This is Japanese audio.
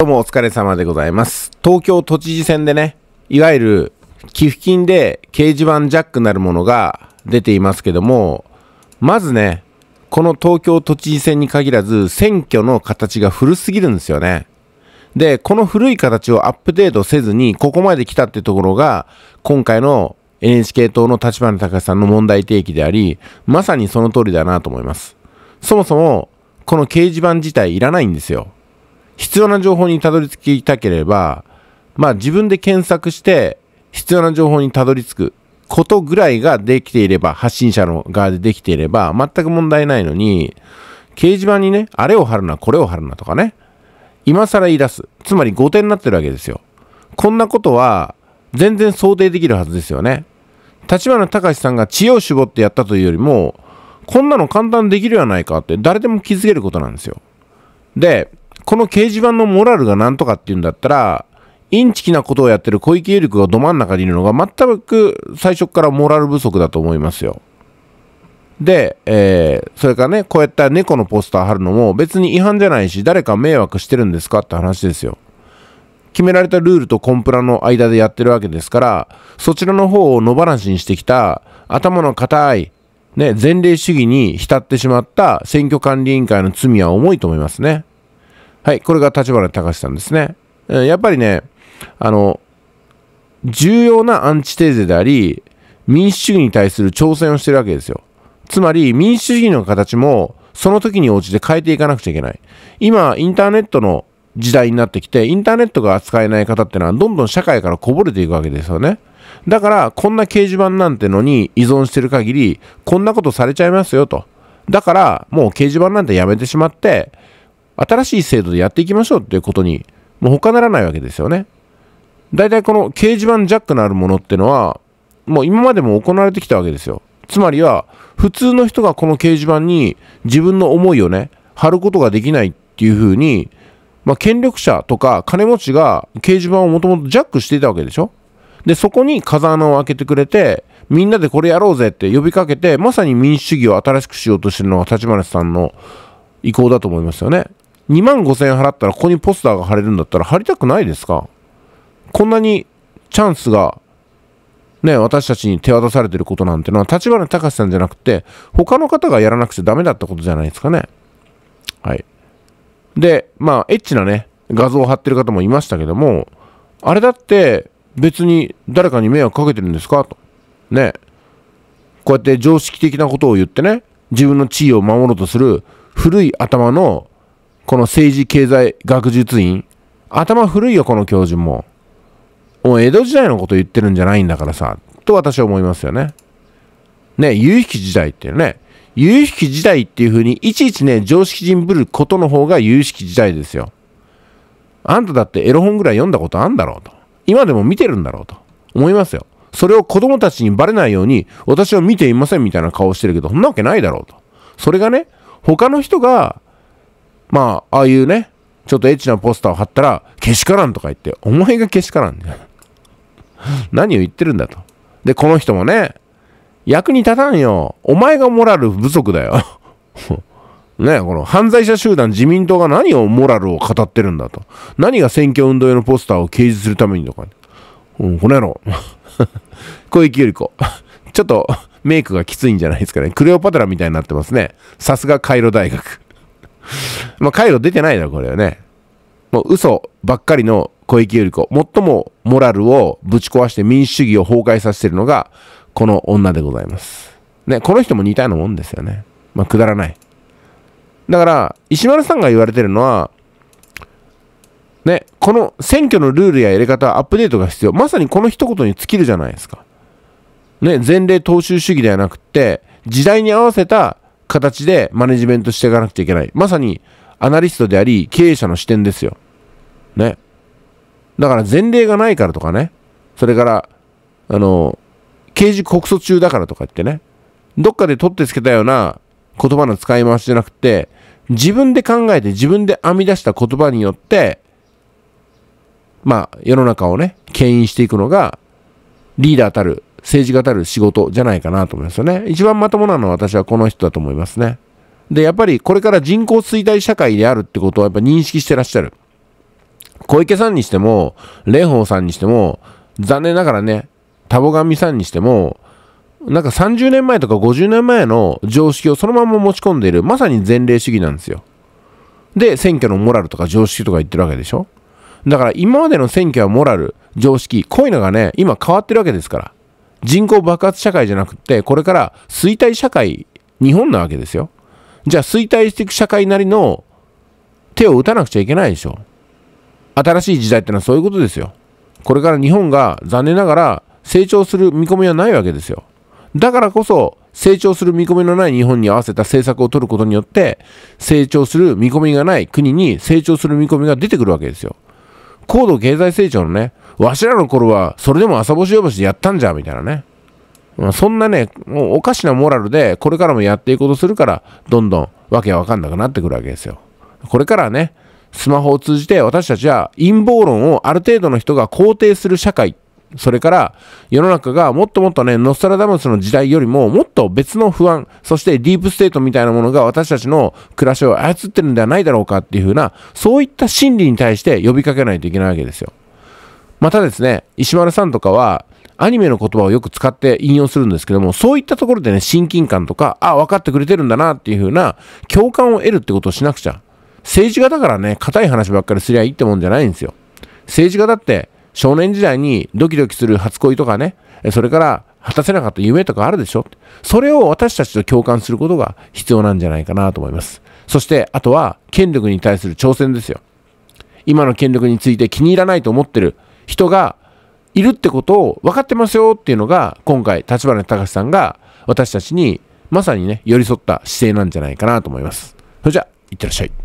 どうもお疲れ様でございます。東京都知事選でね、いわゆる寄付金で掲示板ジャックなるものが出ていますけども、まずね、この東京都知事選に限らず選挙の形が古すぎるんですよね。で、この古い形をアップデートせずにここまで来たってところが、今回の NHK 党の立花隆さんの問題提起であり、まさにその通りだなと思います。そもそも、この掲示板自体いらないんですよ。必要な情報にたどり着きたければ、まあ自分で検索して必要な情報にたどり着くことぐらいができていれば、発信者の側でできていれば全く問題ないのに、掲示板にね、あれを貼るな、これを貼るなとかね、今更言い出す。つまり後手になってるわけですよ。こんなことは全然想定できるはずですよね。立花隆さんが知恵を絞ってやったというよりも、こんなの簡単できるやないかって誰でも気づけることなんですよ。で、この掲示板のモラルがなんとかっていうんだったら、インチキなことをやってる小池百合子がど真ん中にいるのが全く最初からモラル不足だと思いますよ。で、えー、それからね、こうやった猫のポスター貼るのも別に違反じゃないし、誰か迷惑してるんですかって話ですよ。決められたルールとコンプラの間でやってるわけですから、そちらの方を野放しにしてきた、頭の固い、ね、前例主義に浸ってしまった選挙管理委員会の罪は重いと思いますね。はい、これが立花隆さんですね。やっぱりね、あの、重要なアンチテーゼであり、民主主義に対する挑戦をしてるわけですよ。つまり、民主主義の形も、その時に応じて変えていかなくちゃいけない。今、インターネットの時代になってきて、インターネットが扱えない方ってのは、どんどん社会からこぼれていくわけですよね。だから、こんな掲示板なんてのに依存してる限り、こんなことされちゃいますよと。だから、もう掲示板なんてやめてしまって、新しい制度でやっていきましょうっていうことに、もう他ならないわけですよね。大体この掲示板ジャックのあるものってのは、もう今までも行われてきたわけですよ。つまりは、普通の人がこの掲示板に自分の思いをね、貼ることができないっていうふうに、まあ、権力者とか金持ちが掲示板をもともとジャックしていたわけでしょで、そこに風穴を開けてくれて、みんなでこれやろうぜって呼びかけて、まさに民主主義を新しくしようとしてるのが立花さんの意向だと思いますよね。2万5000円払ったらここにポスターが貼れるんだったら貼りたくないですかこんなにチャンスがね、私たちに手渡されてることなんてのは、立花隆さんじゃなくて、他の方がやらなくちゃダメだったことじゃないですかね。はい。で、まあ、エッチなね、画像を貼ってる方もいましたけども、あれだって別に誰かに迷惑かけてるんですかと。ね。こうやって常識的なことを言ってね、自分の地位を守ろうとする古い頭のこの政治経済学術院。頭古いよ、この教授も。もう江戸時代のこと言ってるんじゃないんだからさ、と私は思いますよね。ね、有識時代っていうね、有識時代っていう風にいちいちね、常識人ぶることの方が有識時代ですよ。あんただってエロ本ぐらい読んだことあんだろうと。今でも見てるんだろうと思いますよ。それを子供たちにバレないように、私は見ていませんみたいな顔してるけど、そんなわけないだろうと。それがね、他の人がまあ、ああいうね、ちょっとエッチなポスターを貼ったら、けしからんとか言って、お前がけしからん。何を言ってるんだと。で、この人もね、役に立たんよ。お前がモラル不足だよ。ねこの犯罪者集団自民党が何をモラルを語ってるんだと。何が選挙運動用のポスターを掲示するためにとか、ね。うん、この野郎。小池百合子。ちょっとメイクがきついんじゃないですかね。クレオパトラみたいになってますね。さすがカイロ大学。まあ、回路出てないな、これはね。もう嘘ばっかりの小池百合子。最もモラルをぶち壊して民主主義を崩壊させてるのが、この女でございます。ね、この人も似たようなもんですよね。まあ、くだらない。だから、石丸さんが言われてるのは、ね、この選挙のルールややり方、アップデートが必要。まさにこの一言に尽きるじゃないですか。ね、前例踏襲主義ではなくて、時代に合わせた形でマネジメントしていかなくちゃいけない。まさに、アナリストであり、経営者の視点ですよ。ね。だから前例がないからとかね。それから、あの、刑事告訴中だからとか言ってね。どっかで取ってつけたような言葉の使い回しじゃなくて、自分で考えて自分で編み出した言葉によって、まあ、世の中をね、牽引していくのが、リーダーたる、政治家たる仕事じゃないかなと思いますよね。一番まともなのは私はこの人だと思いますね。で、やっぱりこれから人口衰退社会であるってことはやっぱ認識してらっしゃる。小池さんにしても、蓮舫さんにしても、残念ながらね、田母神さんにしても、なんか30年前とか50年前の常識をそのまま持ち込んでいる、まさに前例主義なんですよ。で、選挙のモラルとか常識とか言ってるわけでしょだから今までの選挙はモラル、常識、こういうのがね、今変わってるわけですから。人口爆発社会じゃなくて、これから衰退社会、日本なわけですよ。じゃあ衰退していく社会なりの手を打たなくちゃいけないでしょ。新しい時代ってのはそういうことですよ。これから日本が残念ながら成長する見込みはないわけですよ。だからこそ成長する見込みのない日本に合わせた政策を取ることによって成長する見込みがない国に成長する見込みが出てくるわけですよ。高度経済成長のね、わしらの頃はそれでも朝星呼ばしでやったんじゃみたいなね。そんなね、おかしなモラルで、これからもやっていこうとするから、どんどんわけわかんなくなってくるわけですよ。これからね、スマホを通じて私たちは陰謀論をある程度の人が肯定する社会、それから世の中がもっともっとね、ノストラダムスの時代よりももっと別の不安、そしてディープステートみたいなものが私たちの暮らしを操ってるんではないだろうかっていうふうな、そういった心理に対して呼びかけないといけないわけですよ。またですね、石丸さんとかは、アニメの言葉をよく使って引用するんですけども、そういったところでね、親近感とか、あ、分かってくれてるんだなっていう風な共感を得るってことをしなくちゃ。政治家だからね、硬い話ばっかりすりゃいいってもんじゃないんですよ。政治家だって、少年時代にドキドキする初恋とかね、それから果たせなかった夢とかあるでしょそれを私たちと共感することが必要なんじゃないかなと思います。そして、あとは、権力に対する挑戦ですよ。今の権力について気に入らないと思ってる人が、いるってことを分かってますよっていうのが、今回、立花隆さんが私たちにまさにね、寄り添った姿勢なんじゃないかなと思います。それじゃあ、いってらっしゃい。